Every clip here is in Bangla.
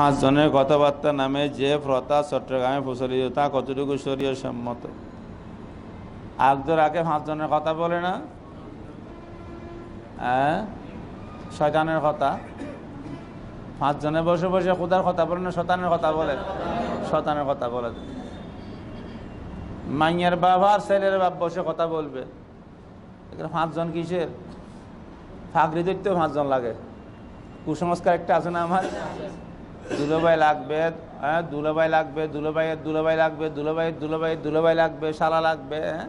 পাঁচজনের কথাবার্তা নামে যে প্রথা চট্টগ্রামে প্রচলিত তা কতটুকু শরীয় সম্মত আকদর আগে পাঁচজনের কথা বলে না হ্যাঁ শয়তানের কথা পাঁচ জনে বসে বসে কোথার কথা বলে না শতানের কথা বলে শতানের কথা বলে মাইয়ার বাবা আর ছেলের বাপ বসে কথা বলবে এখানে পাঁচজন কিসের ফাঁকরি দেখতেও পাঁচজন লাগে কুসংস্কার একটা আছে না আমার দুলোবাই লাগবে হ্যাঁ দুলোবাই লাগবে দুলোবাইয়ের দুলোবাই লাগবে দুলোবাইয়ের দুলোবাই দুলোবাই লাগবে শালা লাগবে হ্যাঁ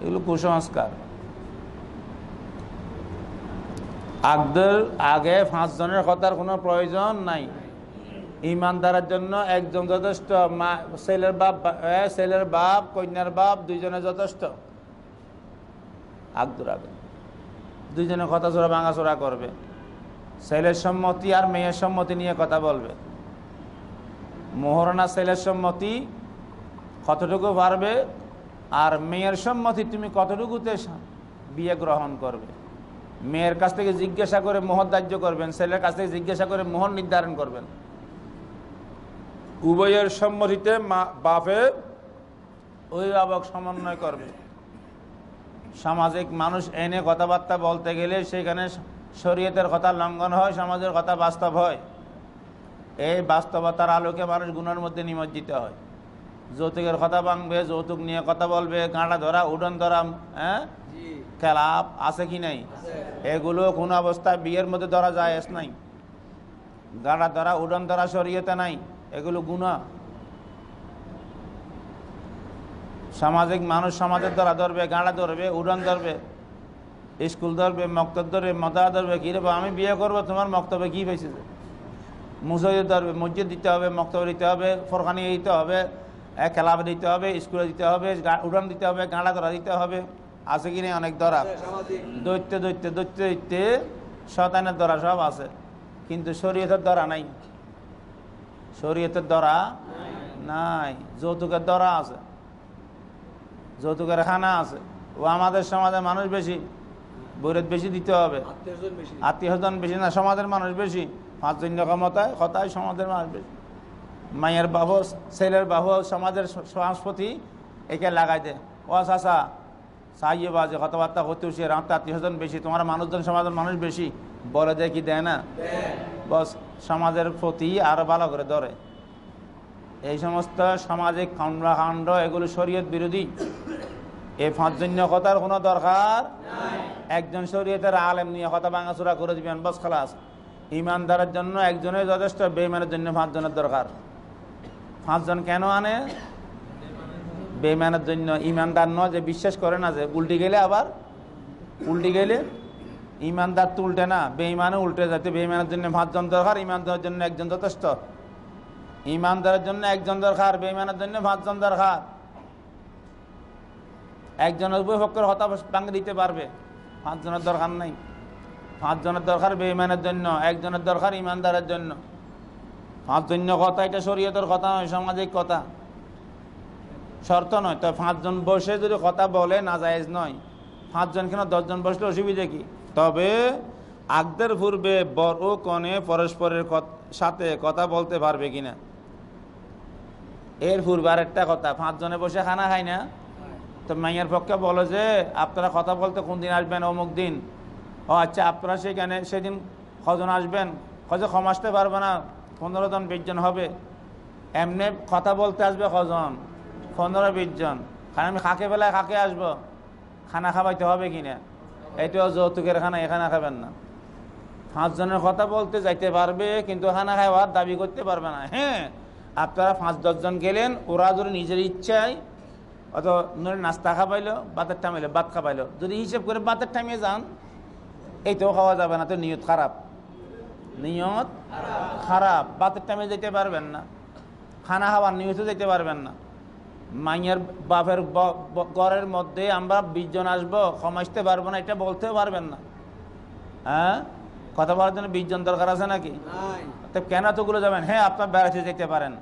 এগুলো কুসংস্কার আগদের আগে পাঁচজনের কথার কোনো প্রয়োজন নাই ইমানদারের জন্য একজন যথেষ্ট মা ছেলের বাপ ছেলের বাপ কন্যার বাপ দুইজনে যথেষ্ট আগদুর আগে দুইজনে কথা চোরা ভাঙাচোরা করবে ছেলের সম্মতি আর মেয়ের সম্মতি নিয়ে কথা বলবে না ছেলের সম্মতি কতটুকু পারবে আর মেয়ের সম্মতি তুমি কতটুকুতে বিয়ে গ্রহণ করবে মেয়ের কাছ থেকে জিজ্ঞাসা করে মোহর ধার্য করবেন ছেলের কাছ থেকে জিজ্ঞাসা করে মোহর নির্ধারণ করবেন উভয়ের সম্মতিতে মা বাপে অভিভাবক সমন্বয় করবে সামাজিক মানুষ এনে কথাবার্তা বলতে গেলে সেখানে শরীয়তের কথা লঙ্ঘন হয় সমাজের কথা বাস্তব হয় এই বাস্তবতার আলোকে মানুষ গুণের মধ্যে নিমজ্জিত হয় যৌতুকের কথা ভাঙবে যৌতুক নিয়ে কথা বলবে গাঁটা ধরা উডন ধরা হ্যাঁ খেলাপ আছে কি নাই এগুলো কোনো অবস্থায় বিয়ের মধ্যে ধরা যায় এস নাই গাঁটা ধরা উডন ধরা শরীয়তে নাই এগুলো গুণা সামাজিক মানুষ সমাজের দ্বারা ধরবে গাঁড়া ধরবে উড়ন ধরবে স্কুল ধরবে মক্তব ধরবে মতা ধরবে কী রে আমি বিয়ে করবো তোমার মক্তবে কী পাইছে মুসজিদ ধরবে মসজিদ দিতে হবে মক্তব্য দিতে হবে ফরখানি দিতে হবে খেলাপ দিতে হবে স্কুলে দিতে হবে উড়ান দিতে হবে গাঁড়া ধরা দিতে হবে আছে কি নেই অনেক ধরা দৈত্য দৈত্য দৈত্য দৈত্য শতানের ধরা সব আছে কিন্তু শরীয়তের ধরা নাই শরীয়তের ধরা নাই যৌতুকের ধরা আছে যৌতুকের খানা আছে ও আমাদের সমাজে মানুষ বেশি বৈরত বেশি দিতে হবে স্বজন বেশি না সমাজের মানুষ বেশি পাঁচজন ক্ষমতায় কথায় সমাজের মানুষ বেশি মায়ের বাহু ছেলের বাহু সমাজের সংস্পতি একে লাগাই দেয় ও চাষা বা বাজে কথাবার্তা হতে উঠছে আত্মীয় স্বজন বেশি তোমার মানুষজন সমাজের মানুষ বেশি বলে দেয় কি দেয় না বস সমাজের প্রতি আরও ভালো করে ধরে এই সমস্ত সামাজিক খণ্ডকাণ্ড এগুলো শরীয়ত বিরোধী এই পাঁচজন্য কথার কোনো দরকার একজন শরীয়তের আলেম নিয়ে হতা ভাঙাচুরা করে দিবেন বস খালাস ইমানদারের জন্য একজনের যথেষ্ট বেইমানের জন্য পাঁচজনের দরকার পাঁচজন কেন আনে বেইমানের জন্য ইমানদার নয় যে বিশ্বাস করে না যে উল্টি গেলে আবার উল্টি গেলে ইমানদার তো উল্টে না বেইমানে উল্টে যাতে বেইমানের জন্য পাঁচজন দরকার ইমানদারের জন্য একজন যথেষ্ট ইমানদারের জন্য একজন দরকার বেইমানের জন্য পাঁচজন দরকার একজন উভয় পক্ষের হতাশ ভাঙ্গে দিতে পারবে পাঁচজনের দরকার নাই পাঁচজনের দরকার বেইমানের জন্য একজনের দরকার ইমানদারের জন্য পাঁচজন্য কথা এটা শরীয়তের কথা নয় সামাজিক কথা শর্ত নয় তো পাঁচজন বসে যদি কথা বলে না জায়েজ নয় পাঁচজন কেন দশজন বসলে অসুবিধা কি তবে আগদের পূর্বে বর ও কনে পরস্পরের সাথে কথা বলতে পারবে কিনা এর পূর্বে একটা কথা পাঁচজনে বসে খানা খায় না তো মাইয়ার পক্ষে বলো যে আপনারা কথা বলতে কোন দিন আসবেন অমুক দিন ও আচ্ছা আপনারা সেখানে সেদিন কজন আসবেন হয়তো কম আসতে পারবে না পনেরো জন বিশজন হবে এমনি কথা বলতে আসবে কজন পনেরো বিশজন কারণ আমি খাকে বেলায় খাকে আসবো খানা খাবাইতে হবে না এটাও যৌতুকের খানা এখানে খাবেন না পাঁচজনের কথা বলতে যাইতে পারবে কিন্তু খানা খাওয়ার দাবি করতে পারবে না হ্যাঁ আপনারা পাঁচ দশজন গেলেন ওরা যদি নিজের ইচ্ছায় অত নাস্তা খাবাইলো বাতের টামাইলো বাত খাবাইলো যদি হিসেব করে বাতের টাইমে যান এইটাও খাওয়া যাবে না তো নিয়ত খারাপ নিয়ত খারাপ বাতের টাইমে যেতে পারবেন না খানা খাওয়ার নিয়তও যেতে পারবেন না মাইয়ের বাপের গড়ের মধ্যে আমরা বিশজন আসবো সমাজতে পারবো না এটা বলতেও পারবেন না হ্যাঁ কথা বলার জন্য বিশজন দরকার আছে নাকি তো কেন তোগুলো যাবেন হ্যাঁ আপনার বেড়াইতে যেতে পারেন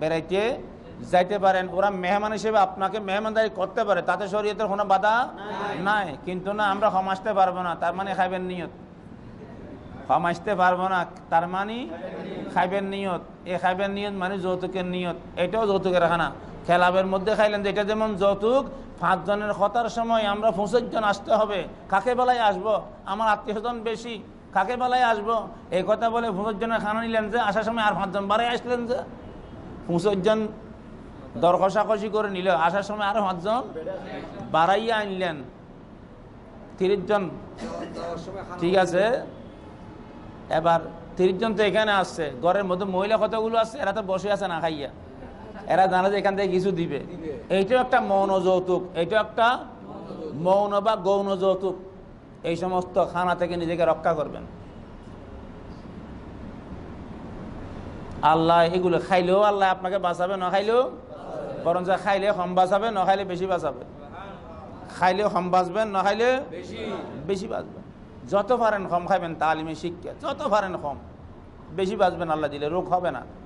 বেড়াইতে যাইতে পারেন ওরা মেহমান হিসেবে আপনাকে মেহমানদারি করতে পারে তাতে শরীয়তের কোনো বাধা নাই কিন্তু না আমরা হম পারবো না তার মানে খাইবেন নিয়ত হম পারবো না তার মানে খাইবেন নিয়ত এ খাইবেন নিয়ত মানে যৌতুকের নিয়ত এটাও যৌতুকের খানা খেলাবের মধ্যে খাইলেন এটা যেমন যৌতুক পাঁচজনের হতার সময় আমরা পঁচিশ জন আসতে হবে কাকে বেলায় আসব। আমার আত্মীয় স্বজন বেশি কাকে বেলায় আসব। এই কথা বলে পঁচিশ খানা নিলেন যে আসার সময় আর পাঁচজন বারে আসলেন যে পঁচিশ জন দর কষাকষি করে নিল আসার সময় আরো পাঁচজন বাড়াইয়া আনলেন তিরিশ জন ঠিক আছে এবার তিরিশ জন তো এখানে আসছে ঘরের মধ্যে মহিলা কতগুলো আছে এরা তো বসে আছে না খাইয়া এরা জানে যে এখান থেকে কিছু দিবে এইটাও একটা মৌন যৌতুক এইটাও একটা মৌন বা গৌণ যৌতুক এই সমস্ত খানা থেকে নিজেকে রক্ষা করবেন আল্লাহ এগুলো খাইলেও আল্লাহ আপনাকে বাঁচাবে না খাইলেও বরঞ্চ খাইলে হম বাঁচাবে ন খাইলে বেশি বাঁচাবে খাইলে হম বাঁচবেন ন খাইলে বেশি বাঁচবেন যত পারেন কম খাইবেন তালিমে শিখকে যত পারেন কম বেশি বাঁচবেন আল্লাহ দিলে রোগ হবে না